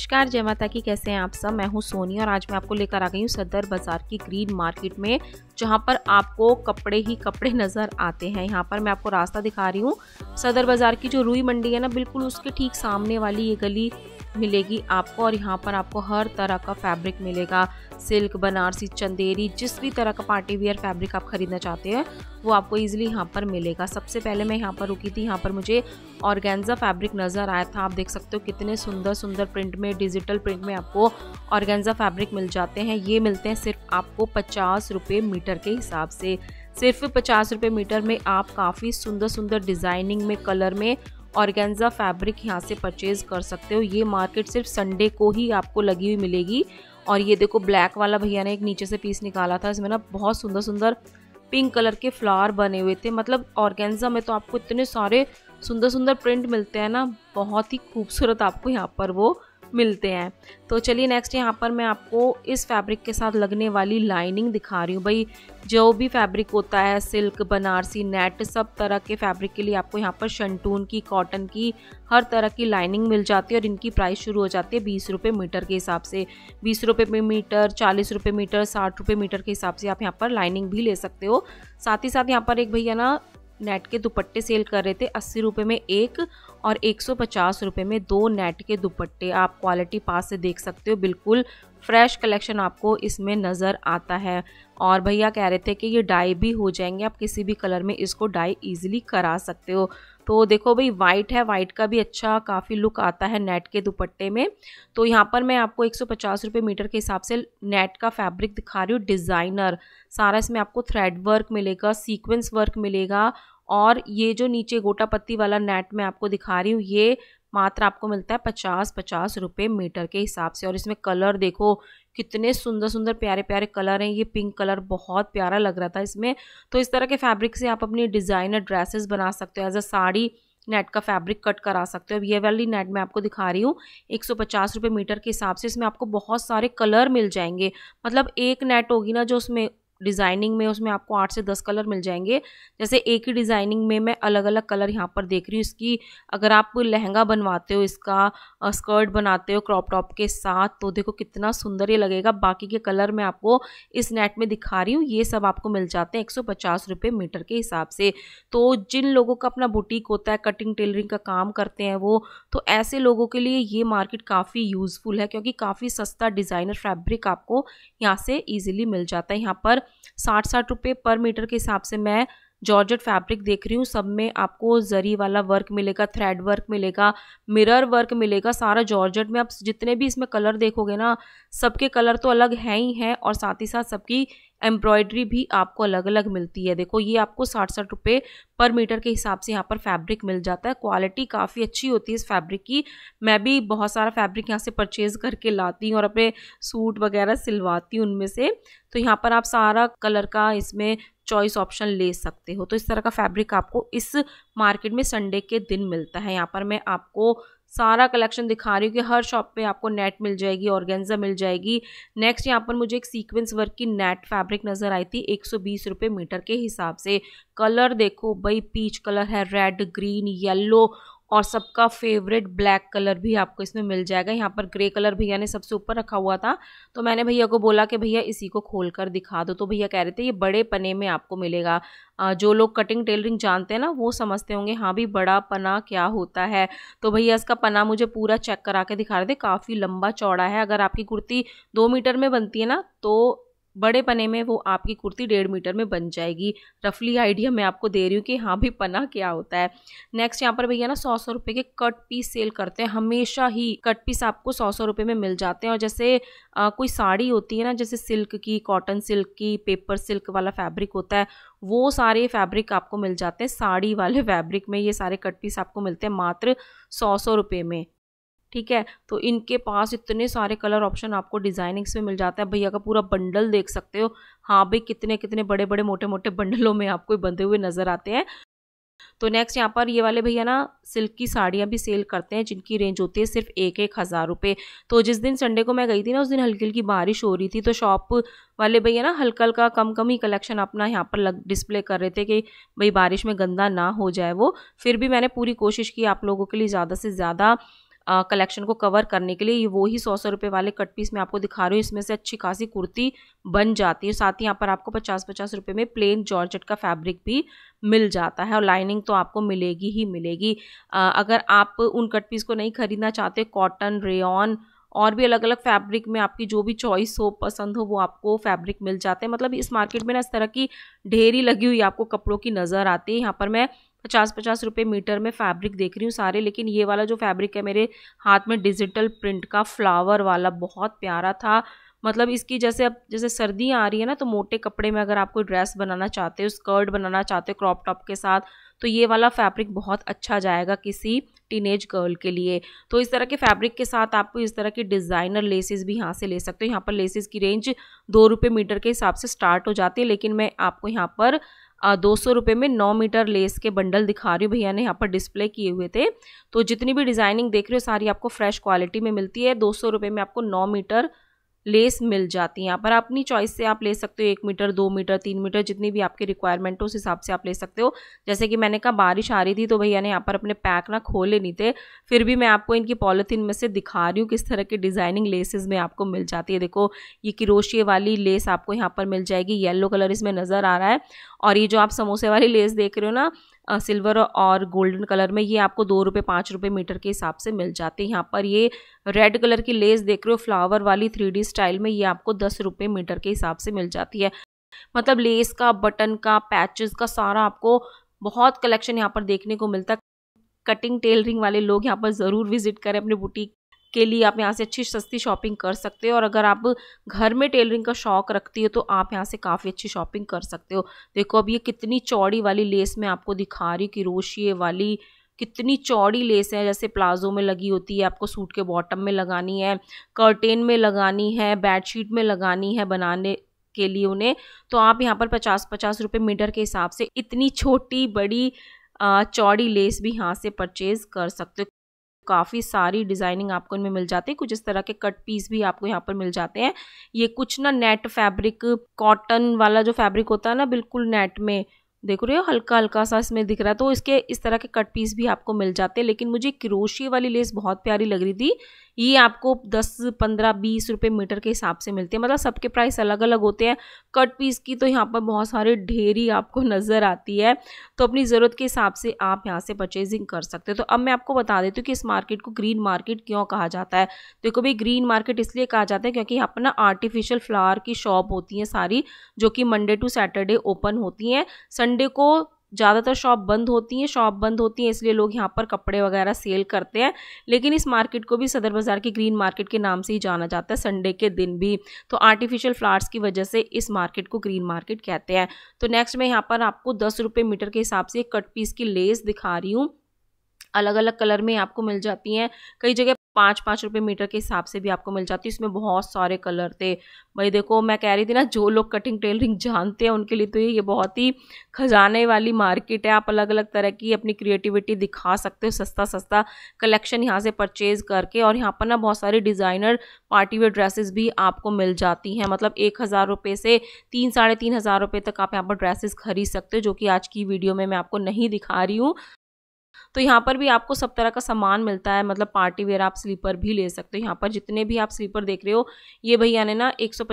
नमस्कार जय माता की कैसे हैं आप सब मैं हूं सोनी और आज मैं आपको लेकर आ गई हूं सदर बाज़ार की ग्रीन मार्केट में जहां पर आपको कपड़े ही कपड़े नज़र आते हैं यहां पर मैं आपको रास्ता दिखा रही हूं सदर बाज़ार की जो रुई मंडी है ना बिल्कुल उसके ठीक सामने वाली ये गली मिलेगी आपको और यहाँ पर आपको हर तरह का फैब्रिक मिलेगा सिल्क बनारसी चंदेरी जिस भी तरह का पार्टी वियर फैब्रिक आप खरीदना चाहते हैं वो आपको ईजिली यहाँ पर मिलेगा सबसे पहले मैं यहाँ पर रुकी थी यहाँ पर मुझे ऑर्गेन्जा फैब्रिक नज़र आया था आप देख सकते हो कितने सुंदर सुंदर प्रिंट में डिजिटल प्रिंट में आपको ऑर्गेन्जा फैब्रिक मिल जाते हैं ये मिलते हैं सिर्फ आपको पचास रुपये मीटर के हिसाब से सिर्फ पचास रुपये मीटर में आप काफ़ी सुंदर सुंदर डिज़ाइनिंग में कलर में ऑर्गेन्जा फैब्रिक यहाँ से परचेज कर सकते हो ये मार्केट सिर्फ संडे को ही आपको लगी हुई मिलेगी और ये देखो ब्लैक वाला भैया ने एक नीचे से पीस निकाला था इसमें ना बहुत सुंदर सुंदर पिंक कलर के फ्लावर बने हुए थे मतलब ऑर्गेन्जा में तो आपको इतने सारे सुंदर सुंदर प्रिंट मिलते हैं ना बहुत ही खूबसूरत आपको यहाँ पर वो मिलते हैं तो चलिए नेक्स्ट यहाँ पर मैं आपको इस फैब्रिक के साथ लगने वाली लाइनिंग दिखा रही हूँ भाई जो भी फैब्रिक होता है सिल्क बनारसी नेट सब तरह के फैब्रिक के लिए आपको यहाँ पर शंटून की कॉटन की हर तरह की लाइनिंग मिल जाती है और इनकी प्राइस शुरू हो जाती है बीस रुपये मीटर के हिसाब से बीस रुपये पे मीटर चालीस रुपये मीटर साठ रुपये मीटर के हिसाब से आप यहाँ पर लाइनिंग भी ले सकते हो साथ ही साथ यहाँ पर एक भैया ना नेट के दुपट्टे सेल कर रहे थे अस्सी रुपये में एक और एक सौ में दो नेट के दुपट्टे आप क्वालिटी पास से देख सकते हो बिल्कुल फ्रेश कलेक्शन आपको इसमें नज़र आता है और भैया कह रहे थे कि ये डाई भी हो जाएंगे आप किसी भी कलर में इसको डाई ईजिली करा सकते हो तो देखो भाई वाइट है वाइट का भी अच्छा काफ़ी लुक आता है नेट के दुपट्टे में तो यहाँ पर मैं आपको एक सौ मीटर के हिसाब से नेट का फैब्रिक दिखा रही हूँ डिज़ाइनर सारा इसमें आपको थ्रेड वर्क मिलेगा सीक्वेंस वर्क मिलेगा और ये जो नीचे गोटा पत्ती वाला नेट मैं आपको दिखा रही हूँ ये मात्र आपको मिलता है पचास पचास रुपये मीटर के हिसाब से और इसमें कलर देखो कितने सुंदर सुंदर प्यारे प्यारे कलर हैं ये पिंक कलर बहुत प्यारा लग रहा था इसमें तो इस तरह के फैब्रिक से आप अपनी डिज़ाइनर ड्रेसेस बना सकते हो एज अ साड़ी नेट का फैब्रिक कट करा सकते हो अब ये वाली नेट मैं आपको दिखा रही हूँ एक सौ पचास रुपये मीटर के हिसाब से इसमें आपको बहुत सारे कलर मिल जाएंगे मतलब एक नेट होगी ना जो उसमें डिज़ाइनिंग में उसमें आपको आठ से दस कलर मिल जाएंगे जैसे एक ही डिज़ाइनिंग में मैं अलग अलग कलर यहाँ पर देख रही हूँ इसकी अगर आप लहंगा बनवाते हो इसका स्कर्ट बनाते हो क्रॉप टॉप के साथ तो देखो कितना सुंदर ये लगेगा बाकी के कलर मैं आपको इस नेट में दिखा रही हूँ ये सब आपको मिल जाते हैं एक सौ मीटर के हिसाब से तो जिन लोगों का अपना बुटीक होता है कटिंग टेलरिंग का काम करते हैं वो तो ऐसे लोगों के लिए ये मार्केट काफ़ी यूज़फुल है क्योंकि काफ़ी सस्ता डिज़ाइनर फैब्रिक आपको यहाँ से ईजिली मिल जाता है यहाँ पर साठ साठ रुपये पर मीटर के हिसाब से मैं जॉर्जेट फैब्रिक देख रही हूँ सब में आपको जरी वाला वर्क मिलेगा थ्रेड वर्क मिलेगा मिरर वर्क मिलेगा सारा जॉर्जेट में आप जितने भी इसमें कलर देखोगे ना सबके कलर तो अलग हैं ही हैं और साथ ही साथ सबकी एम्ब्रॉयडरी भी आपको अलग अलग मिलती है देखो ये आपको साठ साठ रुपये पर मीटर के हिसाब से यहाँ पर फैब्रिक मिल जाता है क्वालिटी काफ़ी अच्छी होती है इस फैब्रिक की मैं भी बहुत सारा फैब्रिक यहाँ से परचेज़ करके लाती हूँ और अपने सूट वगैरह सिलवाती हूँ उनमें से तो यहाँ पर आप सारा कलर का इसमें चॉइस ऑप्शन ले सकते हो तो इस तरह का फैब्रिक आपको इस मार्केट में संडे के दिन मिलता है यहाँ पर मैं आपको सारा कलेक्शन दिखा रही हूँ कि हर शॉप पे आपको नेट मिल जाएगी ऑर्गेन्जा मिल जाएगी नेक्स्ट यहाँ पर मुझे एक सीक्वेंस वर्क की नेट फैब्रिक नज़र आई थी एक सौ बीस रुपये मीटर के हिसाब से कलर देखो भाई पीच कलर है रेड ग्रीन येल्लो और सबका फेवरेट ब्लैक कलर भी आपको इसमें मिल जाएगा यहाँ पर ग्रे कलर भैया ने सबसे ऊपर रखा हुआ था तो मैंने भैया को बोला कि भैया इसी को खोल कर दिखा दो तो भैया कह रहे थे ये बड़े पने में आपको मिलेगा जो लोग कटिंग टेलरिंग जानते हैं ना वो समझते होंगे हाँ भी बड़ा पना क्या होता है तो भैया इसका पना मुझे पूरा चेक करा के दिखा रहे थे काफ़ी लंबा चौड़ा है अगर आपकी कुर्ती दो मीटर में बनती है ना तो बड़े पने में वो आपकी कुर्ती डेढ़ मीटर में बन जाएगी रफली आइडिया मैं आपको दे रही हूँ कि हाँ भी पना क्या होता है नेक्स्ट यहाँ पर भैया ना सौ सौ रुपये के कट पीस सेल करते हैं हमेशा ही कट पीस आपको सौ सौ रुपये में मिल जाते हैं और जैसे आ, कोई साड़ी होती है ना जैसे सिल्क की कॉटन सिल्क की पेपर सिल्क वाला फैब्रिक होता है वो सारे फैब्रिक आपको मिल जाते हैं साड़ी वाले फैब्रिक में ये सारे कट पीस आपको मिलते हैं मात्र सौ सौ रुपये में ठीक है तो इनके पास इतने सारे कलर ऑप्शन आपको डिज़ाइनिंग्स में मिल जाता है भैया का पूरा बंडल देख सकते हो हाँ भाई कितने कितने बड़े बड़े मोटे मोटे बंडलों में आपको बंधे हुए नज़र आते हैं तो नेक्स्ट यहाँ पर ये वाले भैया ना सिल्क की साड़ियाँ भी सेल करते हैं जिनकी रेंज होती है सिर्फ एक एक हज़ार रुपये तो जिस दिन संडे को मैं गई थी ना उस दिन हल्की हल्की बारिश हो रही थी तो शॉप वाले भैया ना हल्का हल्का कम कम ही कलेक्शन अपना यहाँ पर लग डिस्प्ले कर रहे थे कि भाई बारिश में गंदा ना हो जाए वो फिर भी मैंने पूरी कोशिश की आप लोगों के लिए ज़्यादा से ज़्यादा कलेक्शन को कवर करने के लिए ये वो ही सौ सौ रुपये वाले कट पीस मैं आपको दिखा रही हूँ इसमें से अच्छी खासी कुर्ती बन जाती है साथ ही यहाँ पर आपको पचास पचास रुपये में प्लेन जॉर्जेट का फैब्रिक भी मिल जाता है और लाइनिंग तो आपको मिलेगी ही मिलेगी आ, अगर आप उन कट पीस को नहीं खरीदना चाहते कॉटन रेन और भी अलग अलग फैब्रिक में आपकी जो भी चॉइस हो पसंद हो वो आपको फैब्रिक मिल जाते हैं मतलब इस मार्केट में ना इस तरह की ढेरी लगी हुई आपको कपड़ों की नज़र आती है यहाँ पर मैं पचास पचास रुपये मीटर में फैब्रिक देख रही हूँ सारे लेकिन ये वाला जो फैब्रिक है मेरे हाथ में डिजिटल प्रिंट का फ्लावर वाला बहुत प्यारा था मतलब इसकी जैसे अब जैसे सर्दियाँ आ रही है ना तो मोटे कपड़े में अगर आप कोई ड्रेस बनाना चाहते हो स्कर्ट बनाना चाहते हो क्रॉप टॉप के साथ तो ये वाला फैब्रिक बहुत अच्छा जाएगा किसी टीनेज गर्ल के लिए तो इस तरह के फैब्रिक के साथ आपको इस तरह के डिज़ाइनर लेसेस भी यहाँ से ले सकते हो यहाँ पर लेसेस की रेंज दो रुपये मीटर के हिसाब से स्टार्ट हो जाती है लेकिन मैं आपको यहाँ पर दो सौ रुपये में नौ मीटर लेस के बंडल दिखा रही हूँ भैया ने यहाँ पर डिस्प्ले किए हुए थे तो जितनी भी डिज़ाइनिंग देख रहे हो सारी आपको फ्रेश क्वालिटी में मिलती है दो सौ रुपये में आपको नौ मीटर लेस मिल जाती है यहाँ पर अपनी चॉइस से आप ले सकते हो एक मीटर दो मीटर तीन मीटर जितनी भी आपकी रिक्वायरमेंट हो उस हिसाब से आप ले सकते हो जैसे कि मैंने कहा बारिश आ रही थी तो भैया ने यहाँ पर अपने पैक ना खोले नहीं थे फिर भी मैं आपको इनकी पॉलिथीन में से दिखा रही हूँ किस तरह की डिज़ाइनिंग लेसेस में आपको मिल जाती है देखो ये किरोशिए वाली लेस आपको यहाँ पर मिल जाएगी येलो कलर इसमें नज़र आ रहा है और ये जो आप समोसे वाली लेस देख रहे हो ना सिल्वर और गोल्डन कलर में ये आपको दो रुपये पाँच रुपये मीटर के हिसाब से मिल जाते हैं यहाँ पर ये रेड कलर की लेस देख रहे हो फ्लावर वाली थ्री स्टाइल में ये आपको दस रुपये मीटर के हिसाब से मिल जाती है मतलब लेस का बटन का पैचेस का सारा आपको बहुत कलेक्शन यहाँ पर देखने को मिलता है कटिंग टेलरिंग वाले लोग यहाँ पर ज़रूर विजिट करें अपने बुटीक के लिए आप यहाँ से अच्छी सस्ती शॉपिंग कर सकते हो और अगर आप घर में टेलरिंग का शौक रखती हो तो आप यहाँ से काफ़ी अच्छी शॉपिंग कर सकते हो देखो अब ये कितनी चौड़ी वाली लेस मैं आपको दिखा रही हूँ रोशिए वाली कितनी चौड़ी लेस है जैसे प्लाजो में लगी होती है आपको सूट के बॉटम में लगानी है कर्टेन में लगानी है बेडशीट में लगानी है बनाने के लिए उन्हें तो आप यहाँ पर पचास पचास रुपये मीटर के हिसाब से इतनी छोटी बड़ी चौड़ी लेस भी यहाँ से परचेज़ कर सकते हो काफ़ी सारी डिज़ाइनिंग आपको इनमें मिल जाती है कुछ इस तरह के कट पीस भी आपको यहाँ पर मिल जाते हैं ये कुछ ना नेट फैब्रिक कॉटन वाला जो फैब्रिक होता है ना बिल्कुल नेट में देख रहे हो हल्का हल्का सा इसमें दिख रहा है तो इसके इस तरह के कट पीस भी आपको मिल जाते हैं लेकिन मुझे क्रोशिए वाली लेस बहुत प्यारी लग रही थी ये आपको दस पंद्रह बीस रुपये मीटर के हिसाब से मिलती है मतलब सबके प्राइस अलग अलग होते हैं कट पीस की तो यहाँ पर बहुत सारे ढेरी आपको नज़र आती है तो अपनी ज़रूरत के हिसाब से आप यहाँ से परचेजिंग कर सकते हो तो अब मैं आपको बता देती हूँ कि इस मार्केट को ग्रीन मार्केट क्यों कहा जाता है देखो भाई ग्रीन मार्केट इसलिए कहा जाता है क्योंकि यहाँ पर ना आर्टिफिशियल फ्लावर की शॉप होती हैं सारी जो कि मंडे टू सैटरडे ओपन होती हैं संडे को ज़्यादातर शॉप बंद होती हैं शॉप बंद होती हैं इसलिए लोग यहाँ पर कपड़े वगैरह सेल करते हैं लेकिन इस मार्केट को भी सदर बाज़ार की ग्रीन मार्केट के नाम से ही जाना जाता है संडे के दिन भी तो आर्टिफिशियल फ्लावर्स की वजह से इस मार्केट को ग्रीन मार्केट कहते हैं तो नेक्स्ट मैं यहाँ पर आपको दस रुपये मीटर के हिसाब से कट पीस की लेस दिखा रही हूँ अलग अलग कलर में आपको मिल जाती हैं कई जगह पाँच पाँच रुपये मीटर के हिसाब से भी आपको मिल जाती है इसमें बहुत सारे कलर थे भाई देखो मैं कह रही थी ना जो लोग कटिंग टेलरिंग जानते हैं उनके लिए तो ये बहुत ही खजाने वाली मार्केट है आप अलग अलग तरह की अपनी क्रिएटिविटी दिखा सकते हो सस्ता सस्ता कलेक्शन यहाँ से परचेज करके और यहाँ पर ना बहुत सारे डिज़ाइनर पार्टी वेयर ड्रेसेस भी आपको मिल जाती हैं मतलब एक हज़ार रुपये से तीन साढ़े तीन हज़ार रुपये तक आप यहाँ पर ड्रेसेस खरीद सकते हो जो कि आज की वीडियो में मैं आपको नहीं दिखा रही हूँ तो यहाँ पर भी आपको सब तरह का सामान मिलता है मतलब पार्टी वेयर आप स्लीपर भी ले सकते हो यहाँ पर जितने भी आप स्लीपर देख रहे हो ये भैया ने ना एक सौ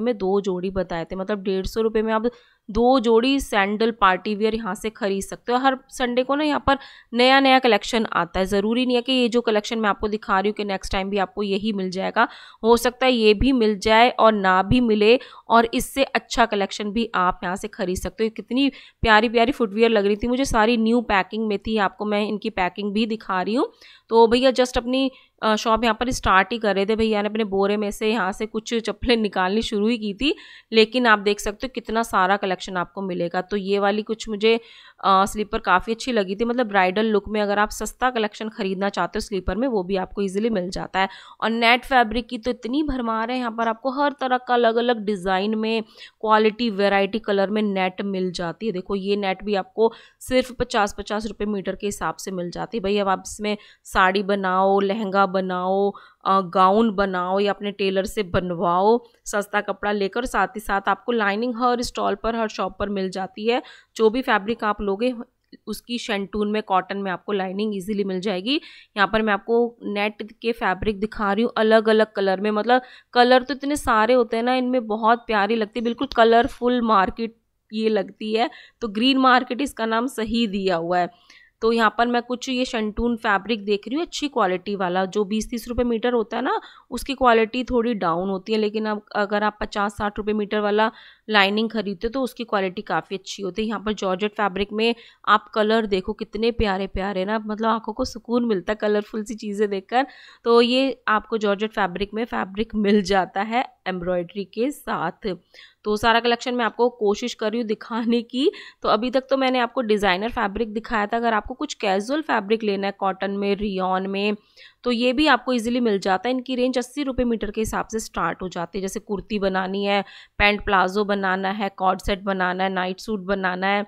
में दो जोड़ी बताए थे मतलब डेढ़ सौ में आप दो जोड़ी सैंडल पार्टी वेयर यहाँ से खरीद सकते हो हर संडे को ना यहाँ पर नया नया कलेक्शन आता है ज़रूरी नहीं है कि ये जो कलेक्शन मैं आपको दिखा रही हूँ कि नेक्स्ट टाइम भी आपको यही मिल जाएगा हो सकता है ये भी मिल जाए और ना भी मिले और इससे अच्छा कलेक्शन भी आप यहाँ से खरीद सकते हो कितनी प्यारी प्यारी फुटवेयर लग रही थी मुझे सारी न्यू पैकिंग में थी आपको मैं इनकी पैकिंग भी दिखा रही हूँ तो भैया जस्ट अपनी शॉप यहाँ पर स्टार्ट ही कर रहे थे भैया ने अपने बोरे में से यहाँ से कुछ चप्पलें निकालनी शुरू ही की थी लेकिन आप देख सकते हो कितना सारा कलेक्शन आपको मिलेगा तो ये वाली कुछ मुझे स्लीपर काफ़ी अच्छी लगी थी मतलब ब्राइडल लुक में अगर आप सस्ता कलेक्शन खरीदना चाहते हो स्लीपर में वो भी आपको ईजिली मिल जाता है और नेट फैब्रिक की तो इतनी भरमार है यहाँ पर आपको हर तरह का अलग अलग डिज़ाइन में क्वालिटी वेराइटी कलर में नेट मिल जाती है देखो ये नेट भी आपको सिर्फ पचास पचास रुपये मीटर के हिसाब से मिल जाती है भाई अब आप इसमें साड़ी बनाओ लहंगा बनाओ गाउन बनाओ या अपने टेलर से बनवाओ सस्ता कपड़ा लेकर साथ ही साथ आपको लाइनिंग हर स्टॉल पर हर शॉप पर मिल जाती है जो भी फैब्रिक आप लोगे उसकी शैंटून में कॉटन में आपको लाइनिंग इजीली मिल जाएगी यहाँ पर मैं आपको नेट के फैब्रिक दिखा रही हूँ अलग अलग कलर में मतलब कलर तो इतने सारे होते हैं ना इनमें बहुत प्यारी लगती है बिल्कुल कलरफुल मार्केट ये लगती है तो ग्रीन मार्केट इसका नाम सही दिया हुआ है तो यहाँ पर मैं कुछ ये शंटून फैब्रिक देख रही हूँ अच्छी क्वालिटी वाला जो बीस तीस रुपये मीटर होता है ना उसकी क्वालिटी थोड़ी डाउन होती है लेकिन अब अगर आप पचास साठ रुपये मीटर वाला लाइनिंग खरीदते हो तो उसकी क्वालिटी काफ़ी अच्छी होती है यहाँ पर जॉर्जेट फैब्रिक में आप कलर देखो कितने प्यारे प्यारे ना मतलब आंखों को सुकून मिलता है कलरफुल सी चीज़ें देखकर तो ये आपको जॉर्जेट फैब्रिक में फैब्रिक मिल जाता है एम्ब्रॉयडरी के साथ तो सारा कलेक्शन मैं आपको कोशिश कर रही हूँ दिखाने की तो अभी तक तो मैंने आपको डिज़ाइनर फैब्रिक दिखाया था अगर आपको कुछ कैजुअल फैब्रिक लेना है कॉटन में रियॉन में तो ये भी आपको ईजिली मिल जाता है इनकी रेंज अस्सी रुपये मीटर के हिसाब से स्टार्ट हो जाती है जैसे कुर्ती बनानी है पैंट प्लाजो बनाना है कॉड सेट बनाना है नाइट सूट बनाना है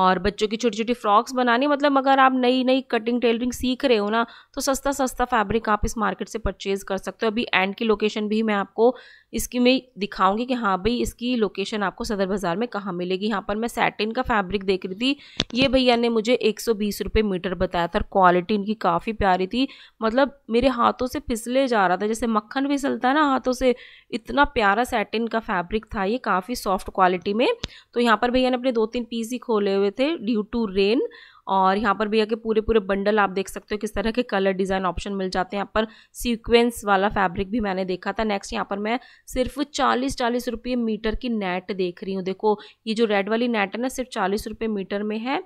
और बच्चों की छोटी छोटी फ्रॉक्स बनानी मतलब अगर आप नई नई कटिंग टेलरिंग सीख रहे हो ना तो सस्ता सस्ता फैब्रिक आप इस मार्केट से परचेज़ कर सकते हो अभी एंड की लोकेशन भी मैं आपको इसकी में दिखाऊंगी कि हाँ भाई इसकी लोकेशन आपको सदर बाज़ार में कहाँ मिलेगी यहाँ पर मैं सैटिन का फैब्रिक देख रही थी ये भैया ने मुझे एक सौ मीटर बताया था और क्वालिटी इनकी काफ़ी प्यारी थी मतलब मेरे हाथों से फिसले जा रहा था जैसे मक्खन फिसलता है ना हाथों से इतना प्यारा सेटिन का फैब्रिक था ये काफ़ी सॉफ्ट क्वालिटी में तो यहाँ पर भैया ने अपने दो तीन पीस ही खोले हुए थे ड्यू टू रेन और यहाँ पर भैया के पूरे पूरे बंडल आप देख सकते हो किस तरह के कलर डिज़ाइन ऑप्शन मिल जाते हैं यहाँ पर सीक्वेंस वाला फैब्रिक भी मैंने देखा था नेक्स्ट यहाँ पर मैं सिर्फ चालीस चालीस रुपये मीटर की नेट देख रही हूँ देखो ये जो रेड वाली नेट है ना सिर्फ चालीस रुपये मीटर में है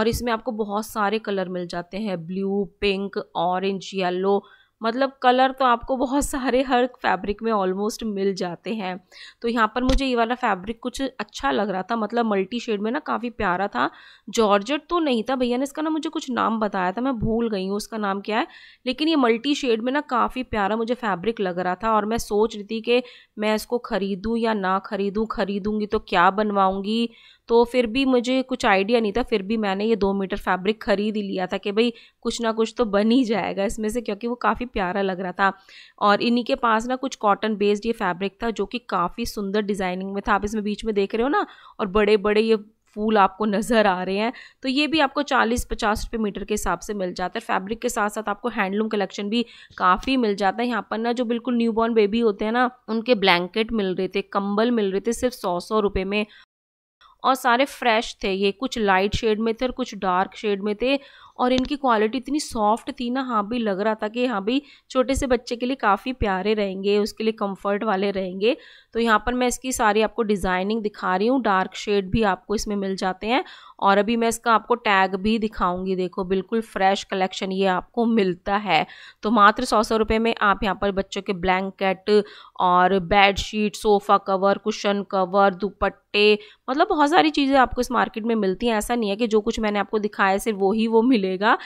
और इसमें आपको बहुत सारे कलर मिल जाते हैं ब्लू पिंक ऑरेंज येलो मतलब कलर तो आपको बहुत सारे हर फैब्रिक में ऑलमोस्ट मिल जाते हैं तो यहाँ पर मुझे ये वाला फैब्रिक कुछ अच्छा लग रहा था मतलब मल्टी शेड में ना काफ़ी प्यारा था जॉर्जट तो नहीं था भैया ने इसका ना मुझे कुछ नाम बताया था मैं भूल गई हूँ उसका नाम क्या है लेकिन ये मल्टी शेड में ना काफ़ी प्यारा मुझे फैब्रिक लग रहा था और मैं सोच रही थी कि मैं इसको ख़रीदूँ या ना ख़रीदूँ ख़रीदूँगी तो क्या बनवाऊँगी तो फिर भी मुझे कुछ आइडिया नहीं था फिर भी मैंने ये दो मीटर फैब्रिक ख़रीद ही लिया था कि भाई कुछ ना कुछ तो बन ही जाएगा इसमें से क्योंकि वो काफ़ी प्यारा लग रहा था और इन्हीं के पास ना कुछ कॉटन बेस्ड ये फैब्रिक था जो कि काफ़ी सुंदर डिज़ाइनिंग में था आप इसमें बीच में देख रहे हो ना और बड़े बड़े ये फूल आपको नज़र आ रहे हैं तो ये भी आपको चालीस पचास रुपये मीटर के हिसाब से मिल जाता है फैब्रिक के साथ साथ आपको हैंडलूम कलेक्शन भी काफ़ी मिल जाता है यहाँ पर ना जो बिल्कुल न्यू बॉर्न बेबी होते हैं ना उनके ब्लैंकेट मिल रहे थे कंबल मिल रहे थे सिर्फ सौ सौ रुपये में और सारे फ्रेश थे ये कुछ लाइट शेड में थे और कुछ डार्क शेड में थे और इनकी क्वालिटी इतनी सॉफ्ट थी ना हाँ भी लग रहा था कि हाँ भी छोटे से बच्चे के लिए काफ़ी प्यारे रहेंगे उसके लिए कंफर्ट वाले रहेंगे तो यहाँ पर मैं इसकी सारी आपको डिज़ाइनिंग दिखा रही हूँ डार्क शेड भी आपको इसमें मिल जाते हैं और अभी मैं इसका आपको टैग भी दिखाऊंगी देखो बिल्कुल फ्रेश कलेक्शन ये आपको मिलता है तो मात्र सौ सौ रुपये में आप यहाँ पर बच्चों के ब्लैंकेट और bed sheet sofa cover cushion cover दुपट्टे मतलब बहुत सारी चीज़ें आपको इस मार्केट में मिलती हैं ऐसा नहीं है कि जो कुछ मैंने आपको दिखाया सिर्फ वो ही वो मिले मिलेगा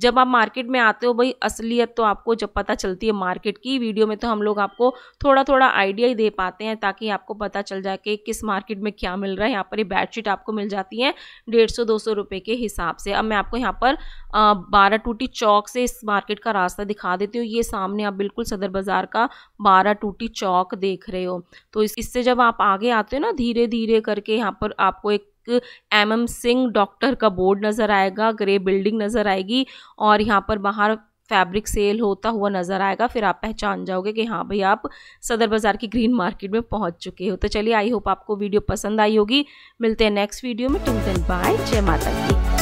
जब आप मार्केट में आते हो भाई असलियत तो आपको जब पता चलती है मार्केट की वीडियो में तो हम लोग आपको थोड़ा थोड़ा आइडिया ही दे पाते हैं ताकि आपको पता चल जाए कि किस मार्केट में क्या मिल रहा है यहाँ पर ये बेडशीट आपको मिल जाती है डेढ़ सौ दो सौ रुपये के हिसाब से अब मैं आपको यहाँ पर बारह टूटी चौक से इस मार्केट का रास्ता दिखा देती हूँ ये सामने आप बिल्कुल सदर बाज़ार का बारह टूटी चौक देख रहे हो तो इससे जब आप आगे आते हो ना धीरे धीरे करके यहाँ पर आपको एक एम एम सिंह डॉक्टर का बोर्ड नज़र आएगा ग्रे बिल्डिंग नज़र आएगी और यहाँ पर बाहर फैब्रिक सेल होता हुआ नज़र आएगा फिर आप पहचान जाओगे कि हाँ भाई आप सदर बाज़ार की ग्रीन मार्केट में पहुँच चुके हो तो चलिए आई होप आपको वीडियो पसंद आई होगी मिलते हैं नेक्स्ट वीडियो में तुम दिन बाय जय माता की